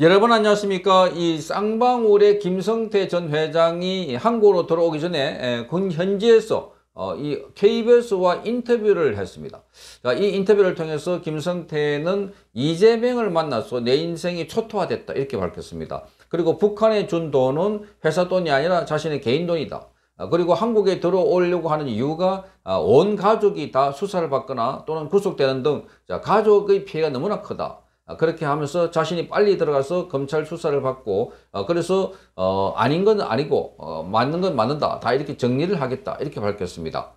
여러분 안녕하십니까 이 쌍방울의 김성태 전 회장이 한국으로 돌아오기 전에 군 현지에서 어, 이 KBS와 인터뷰를 했습니다 이 인터뷰를 통해서 김성태는 이재명을 만나서 내 인생이 초토화됐다 이렇게 밝혔습니다 그리고 북한에 준 돈은 회사 돈이 아니라 자신의 개인 돈이다 아, 그리고 한국에 들어오려고 하는 이유가 아, 온 가족이 다 수사를 받거나 또는 구속되는 등 가족의 피해가 너무나 크다 아, 그렇게 하면서 자신이 빨리 들어가서 검찰 수사를 받고 어, 그래서 어, 아닌 건 아니고 어, 맞는 건 맞는다 다 이렇게 정리를 하겠다 이렇게 밝혔습니다.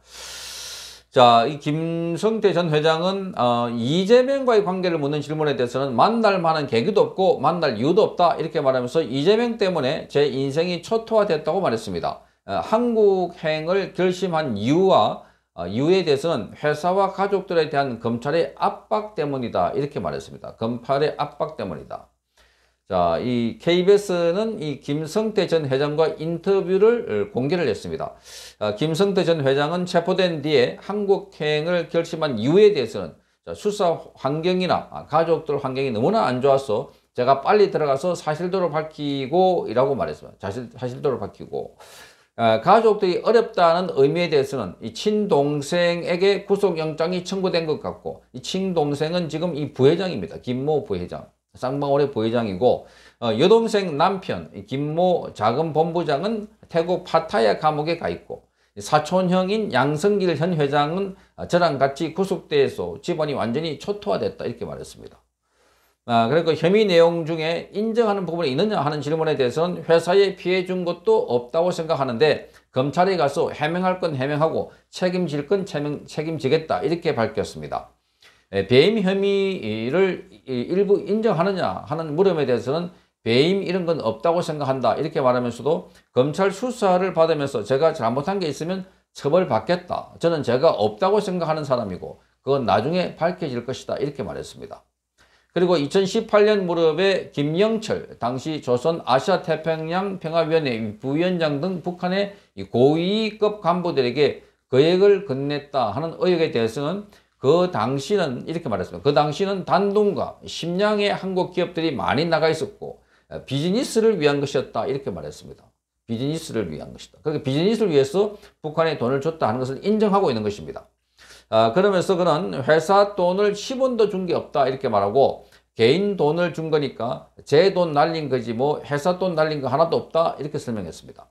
자, 이 김성태 전 회장은 어, 이재명과의 관계를 묻는 질문에 대해서는 만날 만한 계기도 없고 만날 이유도 없다 이렇게 말하면서 이재명 때문에 제 인생이 초토화됐다고 말했습니다. 한국행을 결심한 이유와 아, 이유에 대해서는 회사와 가족들에 대한 검찰의 압박 때문이다 이렇게 말했습니다. 검찰의 압박 때문이다. 자, 이 KBS는 이 김성태 전 회장과 인터뷰를 어, 공개를 했습니다. 아, 김성태 전 회장은 체포된 뒤에 한국행을 결심한 이유에 대해서는 수사 환경이나 아, 가족들 환경이 너무나 안 좋아서 제가 빨리 들어가서 사실대로 밝히고 이라고 말했습니다. 사실, 사실대로 밝히고. 어, 가족들이 어렵다는 의미에 대해서는 이 친동생에게 구속영장이 청구된 것 같고 이 친동생은 지금 이 부회장입니다. 김모 부회장. 쌍방울의 부회장이고 어, 여동생 남편 김모 자금본부장은 태국 파타야 감옥에 가 있고 사촌형인 양성길 현 회장은 어, 저랑 같이 구속돼서 집안이 완전히 초토화됐다 이렇게 말했습니다. 아, 그러니까 혐의 내용 중에 인정하는 부분이 있느냐 하는 질문에 대해서는 회사에 피해 준 것도 없다고 생각하는데 검찰에 가서 해명할 건 해명하고 책임질 건 책임, 지겠다 이렇게 밝혔습니다. 예, 배임 혐의를 일부 인정하느냐 하는 물음에 대해서는 배임 이런 건 없다고 생각한다 이렇게 말하면서도 검찰 수사를 받으면서 제가 잘못한 게 있으면 처벌받겠다. 저는 제가 없다고 생각하는 사람이고 그건 나중에 밝혀질 것이다 이렇게 말했습니다. 그리고 2018년 무렵에 김영철 당시 조선 아시아 태평양 평화위원회 부위원장 등 북한의 고위급 간부들에게 거액을 그 건넸다 하는 의혹에 대해서는 그 당시는 이렇게 말했습니다. 그 당시는 단둥과 심양의 한국 기업들이 많이 나가 있었고 비즈니스를 위한 것이었다 이렇게 말했습니다. 비즈니스를 위한 것이다. 그러니 비즈니스를 위해서 북한에 돈을 줬다 하는 것을 인정하고 있는 것입니다. 아, 그러면서 그는 회사 돈을 10원도 준 게 없다 이렇게 말하고 개인 돈을 준 거니까 제 돈 날린 거지 뭐 회사 돈 날린 거 하나도 없다 이렇게 설명했습니다.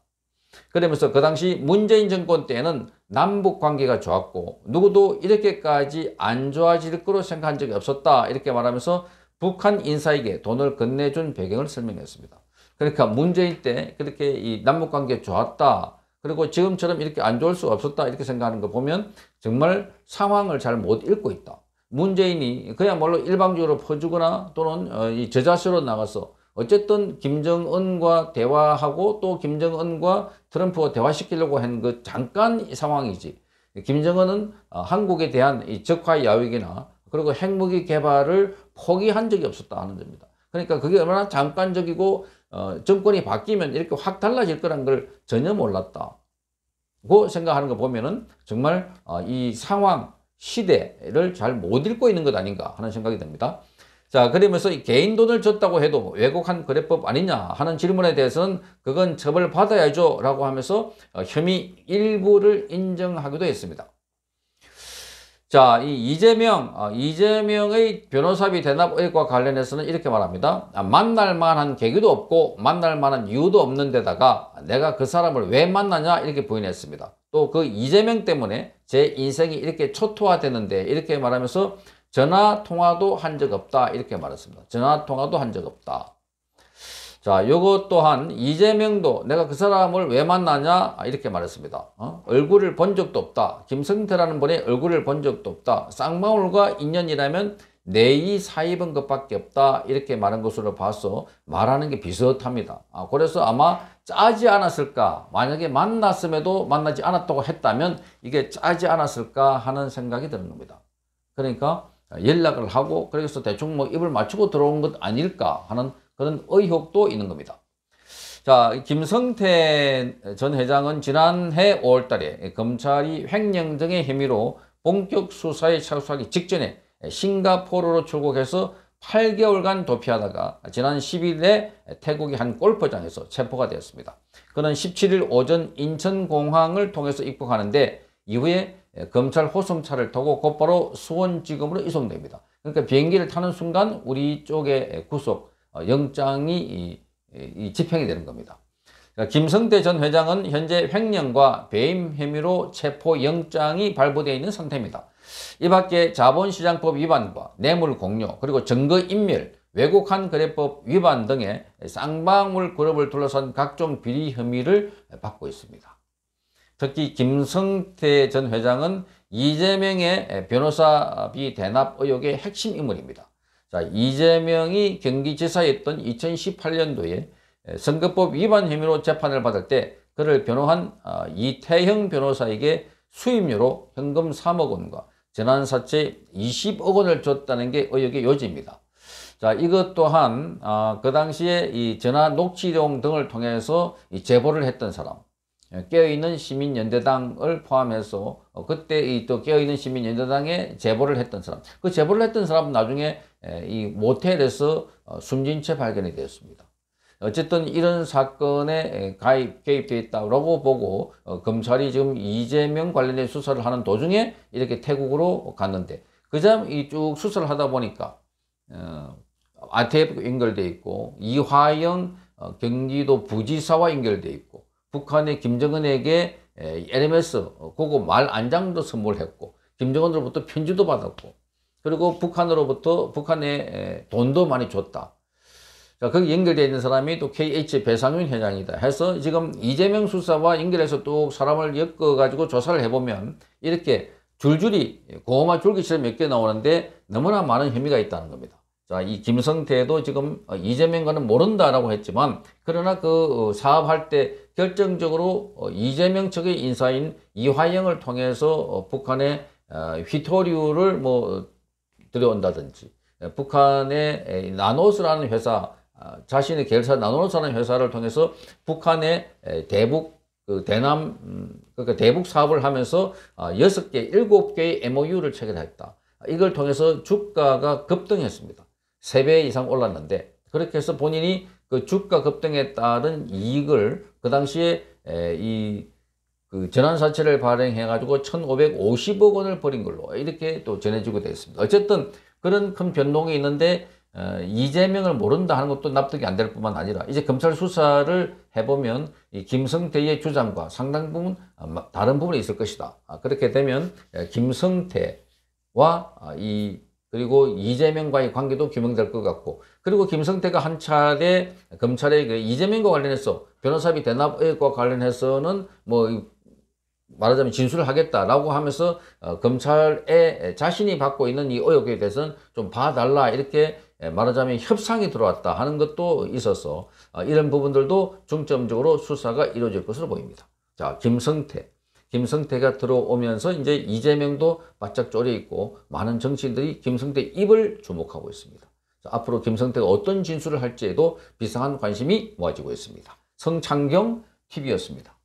그러면서 그 당시 문재인 정권 때는 에 남북 관계가 좋았고 누구도 이렇게까지 안 좋아질 거로 생각한 적이 없었다 이렇게 말하면서 북한 인사에게 돈을 건네준 배경을 설명했습니다. 그러니까 문재인 때 그렇게 이 남북 관계 좋았다 그리고 지금처럼 이렇게 안 좋을 수 없었다 이렇게 생각하는 거 보면 정말 상황을 잘 못 읽고 있다. 문재인이 그야말로 일방적으로 퍼주거나 또는 어, 이 저자수로 나가서 어쨌든 김정은과 대화하고 또 김정은과 트럼프와 대화시키려고 한 그 잠깐 상황이지. 김정은은 어, 한국에 대한 적화 야위기나 그리고 핵무기 개발을 포기한 적이 없었다 하는 겁니다. 그러니까 그게 얼마나 잠깐적이고 어, 정권이 바뀌면 이렇게 확 달라질 거란 걸 전혀 몰랐다. 고 생각하는 거 보면은 정말 어, 이 상황, 시대를 잘 못 읽고 있는 것 아닌가 하는 생각이 듭니다. 자, 그러면서 개인 돈을 줬다고 해도 왜곡한 거래법 아니냐 하는 질문에 대해서는 그건 처벌받아야죠 라고 하면서 어, 혐의 일부를 인정하기도 했습니다. 자, 이 이재명, 어, 이재명의 변호사비 대납 의과 관련해서는 이렇게 말합니다. 아, 만날 만한 계기도 없고 만날 만한 이유도 없는 데다가 내가 그 사람을 왜 만나냐 이렇게 부인했습니다. 또 그 이재명 때문에 제 인생이 이렇게 초토화되는데 이렇게 말하면서 전화 통화도 한 적 없다 이렇게 말했습니다. 전화 통화도 한 적 없다. 자, 요것 또한 이재명도 내가 그 사람을 왜 만나냐 아, 이렇게 말했습니다. 어? 얼굴을 본 적도 없다. 김성태라는 분의 얼굴을 본 적도 없다. 쌍방울과 인연이라면 내 이 사입은 것밖에 없다 이렇게 말한 것으로 봐서 말하는 게 비슷합니다. 아, 그래서 아마 짜지 않았을까 만약에 만났음에도 만나지 않았다고 했다면 이게 짜지 않았을까 하는 생각이 드는 겁니다. 그러니까 연락을 하고 그래서 대충 뭐 입을 맞추고 들어온 것 아닐까 하는 그런 의혹도 있는 겁니다. 자, 김성태 전 회장은 지난해 5월 달에 검찰이 횡령 등의 혐의로 본격 수사에 착수하기 직전에 싱가포르로 출국해서 8개월간 도피하다가 지난 10일에 태국의 한 골프장에서 체포가 되었습니다. 그는 17일 오전 인천공항을 통해서 입국하는데 이후에 검찰 호송차를 타고 곧바로 수원지검으로 이송됩니다. 그러니까 비행기를 타는 순간 우리 쪽에 구속, 어, 영장이 이, 집행이 되는 겁니다. 그러니까 김성태 전 회장은 현재 횡령과 배임 혐의로 체포 영장이 발부되어 있는 상태입니다. 이 밖에 자본시장법 위반과 뇌물 공여 그리고 증거인멸 외국한 거래법 위반 등의 쌍방울 그룹을 둘러싼 각종 비리 혐의를 받고 있습니다. 특히 김성태 전 회장은 이재명의 변호사비 대납 의혹의 핵심 인물입니다. 자, 이재명이 경기지사였던 2018년도에 선거법 위반 혐의로 재판을 받을 때 그를 변호한 어, 이태형 변호사에게 수임료로 현금 3억 원과 재난사채 20억 원을 줬다는 게 의혹의 요지입니다. 자, 이것 또한 아, 그 당시에 이 전화 녹취용 등을 통해서 이 제보를 했던 사람, 예, 깨어있는 시민연대당을 포함해서 어, 그때 이 또 깨어있는 시민연대당에 제보를 했던 사람 그 제보를 했던 사람은 나중에 예, 이 모텔에서 어, 숨진 채 발견이 되었습니다. 어쨌든 이런 사건에 예, 가입, 개입되어 있다고 보고 어, 검찰이 지금 이재명 관련된 수사를 하는 도중에 이렇게 태국으로 갔는데 그점 이쭉 수사를 하다 보니까 아태프 연결돼 있고 이화영 경기도 부지사와 연결돼 있고 북한이 김정은에게 LMS 어, 고급 말 안장도 선물했고 김정은으로부터 편지도 받았고 그리고 북한으로부터 북한에 돈도 많이 줬다. 자, 거기 연결되어 있는 사람이 또 KH 배상윤 회장이다 해서 지금 이재명 수사와 연결해서 또 사람을 엮어가지고 조사를 해보면 이렇게 줄줄이 예, 고구마 줄기처럼 몇 개 나오는데 너무나 많은 혐의가 있다는 겁니다. 자, 이 김성태도 지금 어, 이재명과는 모른다라고 했지만 그러나 그 어, 사업할 때 결정적으로 어, 이재명 측의 인사인 이화영을 통해서 북한의 휘토류를 뭐 들여온다든지 예, 북한의 나노스라는 회사 아, 자신의 계사 나노스라는 회사를 통해서 북한의 대북 그 대남 음, 그러니까 대북 사업을 하면서 아, 여섯 개 일곱 개의 MOU를 체결했다. 이걸 통해서 주가가 급등했습니다. 3배 이상 올랐는데 그렇게 해서 본인이 그 주가 급등에 따른 이익을 그 당시에 이 그 전환사채를 발행해가지고 1,550억 원을 벌인 걸로 이렇게 또 전해지고 되었습니다 어쨌든 그런 큰 변동이 있는데 어, 이재명을 모른다 하는 것도 납득이 안 될 뿐만 아니라 이제 검찰 수사를 해보면 이 김성태의 주장과 상당 부분 어, 다른 부분이 있을 것이다. 아, 그렇게 되면 김성태와 아, 이 그리고 이재명과의 관계도 규명될 것 같고 그리고 김성태가 한 차례 검찰에 그 이재명과 관련해서 변호사비 대납과 관련해서는 뭐 말하자면 진술을 하겠다라고 하면서 어, 검찰에 자신이 받고 있는 이 의혹에 대해서는 좀 봐달라 이렇게 말하자면 협상이 들어왔다 하는 것도 있어서 어, 이런 부분들도 중점적으로 수사가 이루어질 것으로 보입니다. 자 김성태 김성태가 들어오면서 이제 이재명도 바짝 쪼려 있고 많은 정치인들이 김성태 입을 주목하고 있습니다. 앞으로 김성태가 어떤 진술을 할지에도 비상한 관심이 모아지고 있습니다. 성창경 TV였습니다.